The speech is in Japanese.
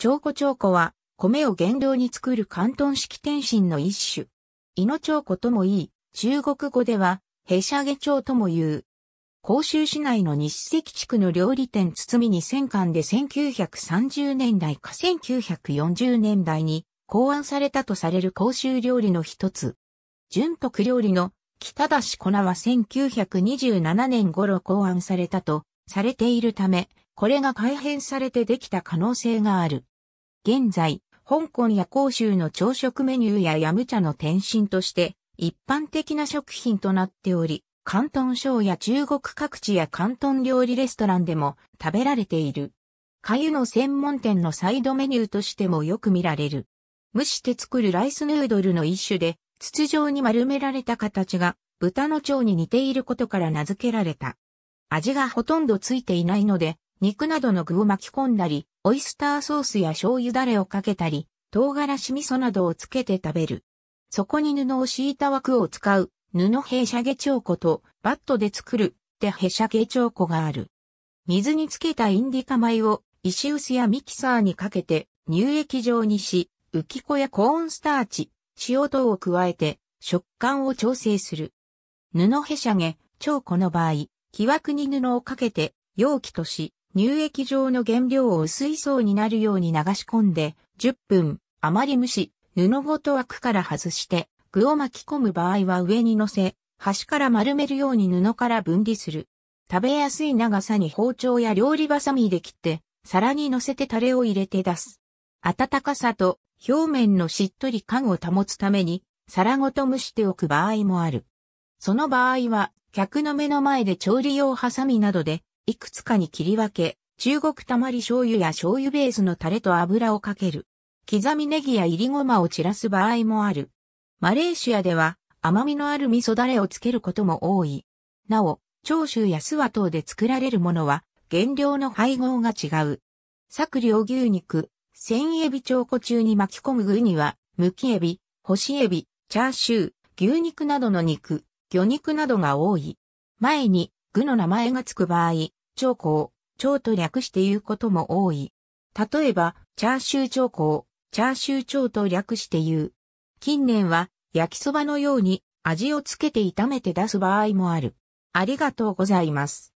長子長子は、米を原料に作る広東式天津の一種。の長子ともいい、中国語では、へしゃげ長とも言う。甲州市内の西関地区の料理店包みに、0 0で1930年代か1940年代に考案されたとされる甲州料理の一つ。純徳料理の北出し粉は1927年頃考案されたとされているため、これが改変されてできた可能性がある。現在、香港や広州の朝食メニューやヤムチャの転身として、一般的な食品となっており、広東省や中国各地や広東料理レストランでも食べられている。粥の専門店のサイドメニューとしてもよく見られる。蒸して作るライスヌードルの一種で、筒状に丸められた形が豚の腸に似ていることから名付けられた。味がほとんどついていないので、肉などの具を巻き込んだり、オイスターソースや醤油ダレをかけたり、唐辛子味噌などをつけて食べる。そこに布を敷いた枠を使う、布へしゃげ、チョウコと、バットで作る、でへしゃげ、チョウコがある。水につけたインディカ米を、石臼やミキサーにかけて、乳液状にし、浮き粉やコーンスターチ、塩等を加えて、食感を調整する。布へしゃげ、超この場合、木枠に布をかけて、容器とし、乳液状の原料を薄い層になるように流し込んで、10分、余り蒸し、布ごと枠から外して、具を巻き込む場合は上に乗せ、端から丸めるように布から分離する。食べやすい長さに包丁や料理バサミで切って、皿に乗せてタレを入れて出す。温かさと表面のしっとり感を保つために、皿ごと蒸しておく場合もある。その場合は、客の目の前で調理用ハサミなどでいくつかに切り分け、中国たまり醤油や醤油ベースのタレと油をかける。刻みネギや入りごまを散らす場合もある。マレーシアでは甘みのある味噌ダレをつけることも多い。なお、長州や諏訪等で作られるものは原料の配合が違う。作量牛肉、千エビ調子中に巻き込む具には、むきエビ、干しエビ、チャーシュー、牛肉などの肉、魚肉などが多い。前に具の名前がつく場合、長江、長と略して言うことも多い。例えば、チャーシュー長江、チャーシュー長と略して言う。近年は、焼きそばのように味をつけて炒めて出す場合もある。ありがとうございます。